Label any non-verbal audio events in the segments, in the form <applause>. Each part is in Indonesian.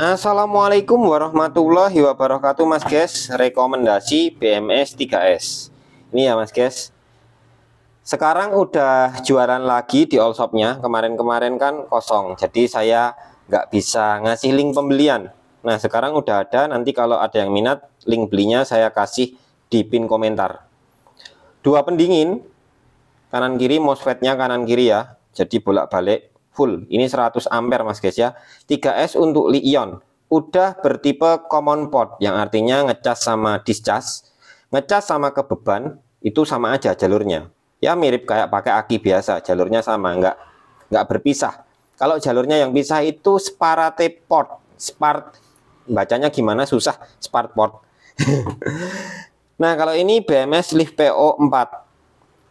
Assalamualaikum warahmatullahi wabarakatuh Mas Guys Rekomendasi BMS 3S Ini ya Mas Guys Sekarang udah jualan lagi di all shopnya Kemarin-kemarin kan kosong Jadi saya nggak bisa ngasih link pembelian Nah sekarang udah ada Nanti kalau ada yang minat Link belinya saya kasih di pin komentar Dua pendingin Kanan kiri MOSFETnya kanan kiri ya Jadi bolak-balik full. Ini 100 ampere Mas guys ya. 3S untuk Li-ion. Udah bertipe common port yang artinya ngecas sama discharge. Ngecas sama kebeban itu sama aja jalurnya. Ya mirip kayak pakai aki biasa, jalurnya sama, enggak enggak berpisah. Kalau jalurnya yang pisah itu separate port, Spart bacanya gimana susah, spart port. <laughs> nah, kalau ini BMS Lift PO 4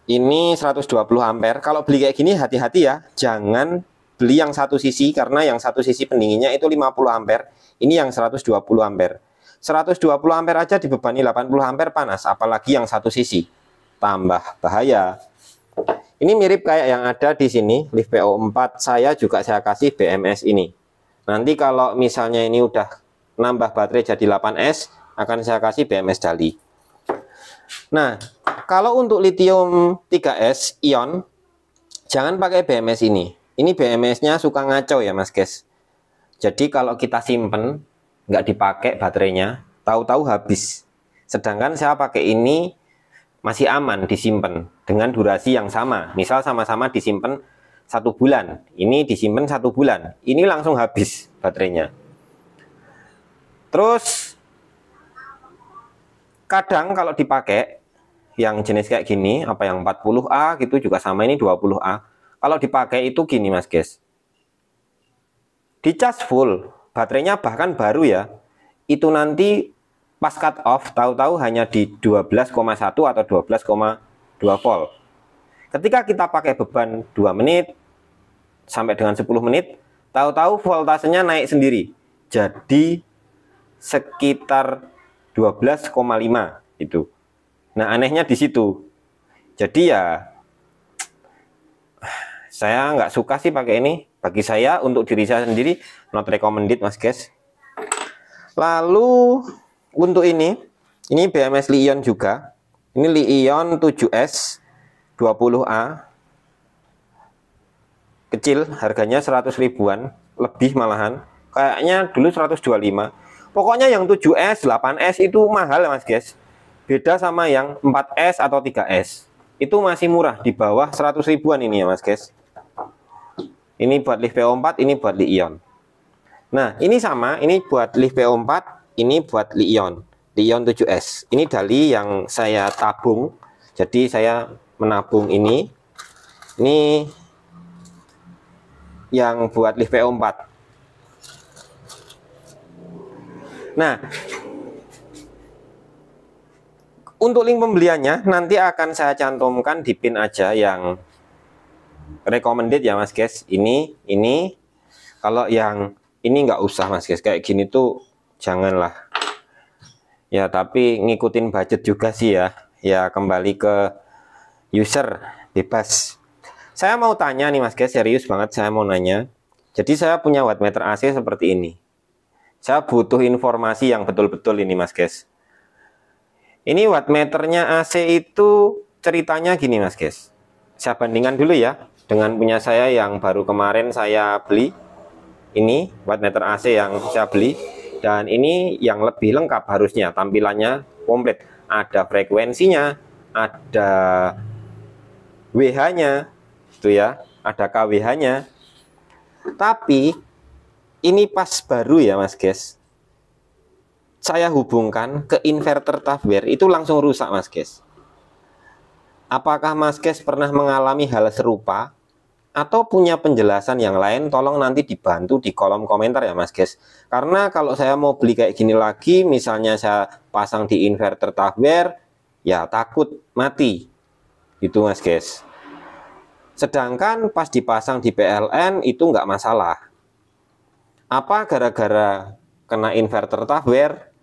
ini 120 ampere. Kalau beli kayak gini hati-hati ya, jangan beli yang satu sisi karena yang satu sisi pendinginnya itu 50 ampere. Ini yang 120 ampere. 120 ampere aja dibebani 80 ampere panas, apalagi yang satu sisi. Tambah bahaya. Ini mirip kayak yang ada di sini, lift PO4 saya juga saya kasih BMS ini. Nanti kalau misalnya ini udah nambah baterai jadi 8S, akan saya kasih BMS Dali. Nah, kalau untuk lithium 3S ion, jangan pakai BMS ini. Ini BMS-nya suka ngaco ya, Mas Guys. Jadi kalau kita simpen, nggak dipakai baterainya, tahu-tahu habis. Sedangkan saya pakai ini masih aman disimpan dengan durasi yang sama. Misal sama-sama disimpan satu bulan, ini disimpan satu bulan, ini langsung habis baterainya. Terus kadang kalau dipakai yang jenis kayak gini, apa yang 40A gitu juga sama ini 20A. Kalau dipakai itu gini Mas guys. Di charge full, baterainya bahkan baru ya. Itu nanti pas cut off tahu-tahu hanya di 12,1 atau 12,2 volt. Ketika kita pakai beban 2 menit sampai dengan 10 menit, tahu-tahu voltasenya naik sendiri. Jadi sekitar 12,5 itu. Nah, anehnya di situ. Jadi ya saya nggak suka sih pakai ini. Bagi saya untuk diri saya sendiri not recommended, Mas guys. Lalu untuk ini, ini BMS Lion juga. Ini Lion 7S 20A. Kecil, harganya 100 ribuan, lebih malahan. Kayaknya dulu 125 Pokoknya yang 7S, 8S itu mahal ya, Mas guys. Beda sama yang 4S atau 3S. Itu masih murah di bawah 100 ribuan ini ya Mas guys. Ini buat lift PO4, ini buat Li-ion. Nah, ini sama, ini buat lift PO4, ini buat Li-ion. Li-ion 7S. Ini dali yang saya tabung. Jadi saya menabung ini. Ini yang buat lift PO4. Nah, untuk link pembeliannya nanti akan saya cantumkan di pin aja yang recommended ya Mas Guys. Ini ini kalau yang ini nggak usah Mas Guys. Kayak gini tuh janganlah. Ya, tapi ngikutin budget juga sih ya. Ya kembali ke user bebas. Saya mau tanya nih Mas Guys, serius banget saya mau nanya. Jadi saya punya wattmeter AC seperti ini. Saya butuh informasi yang betul-betul ini Mas Guys. Ini wattmeternya AC itu ceritanya gini Mas Guys. Saya bandingkan dulu ya dengan punya saya yang baru kemarin saya beli. Ini wattmeter AC yang saya beli dan ini yang lebih lengkap harusnya tampilannya komplit. Ada frekuensinya, ada WH-nya, itu ya, ada KWH-nya. Tapi ini pas baru ya Mas Guys. Saya hubungkan ke inverter Tafware itu langsung rusak Mas Guys. Apakah Mas Guys pernah mengalami hal serupa atau punya penjelasan yang lain tolong nanti dibantu di kolom komentar ya Mas Guys. Karena kalau saya mau beli kayak gini lagi misalnya saya pasang di inverter Tafware ya takut mati. Itu Mas Guys. Sedangkan pas dipasang di PLN itu nggak masalah. Apa gara-gara kena inverter Tupperware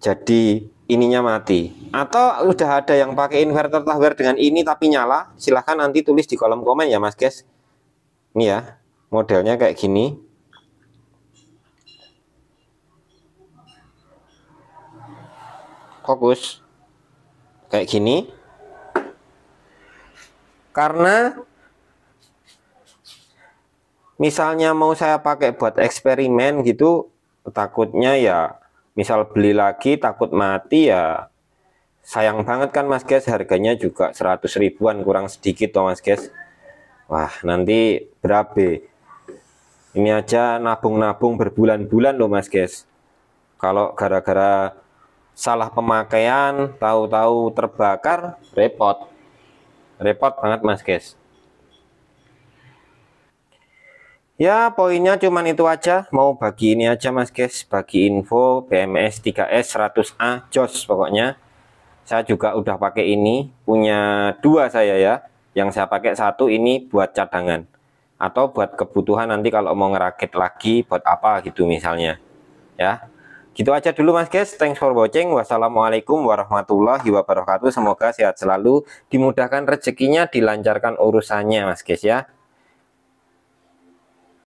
jadi ininya mati atau udah ada yang pakai inverter Tupperware dengan ini tapi nyala silahkan nanti tulis di kolom komen ya mas guys ini ya modelnya kayak gini fokus kayak gini karena misalnya mau saya pakai buat eksperimen gitu takutnya ya misal beli lagi takut mati ya sayang banget kan mas guys harganya juga 100 ribuan kurang sedikit toh mas guys wah nanti berabe ini aja nabung-nabung berbulan-bulan loh mas guys kalau gara-gara salah pemakaian tahu-tahu terbakar repot repot banget mas guys Ya, poinnya cuman itu aja. Mau bagi ini aja, Mas Guys. Bagi info BMS 3S 100A JOS pokoknya. Saya juga udah pakai ini. Punya dua saya ya. Yang saya pakai satu ini buat cadangan. Atau buat kebutuhan nanti kalau mau ngerakit lagi buat apa gitu misalnya. Ya, Gitu aja dulu mas guys, thanks for watching. Wassalamualaikum warahmatullahi wabarakatuh. Semoga sehat selalu, dimudahkan rezekinya, dilancarkan urusannya mas guys ya.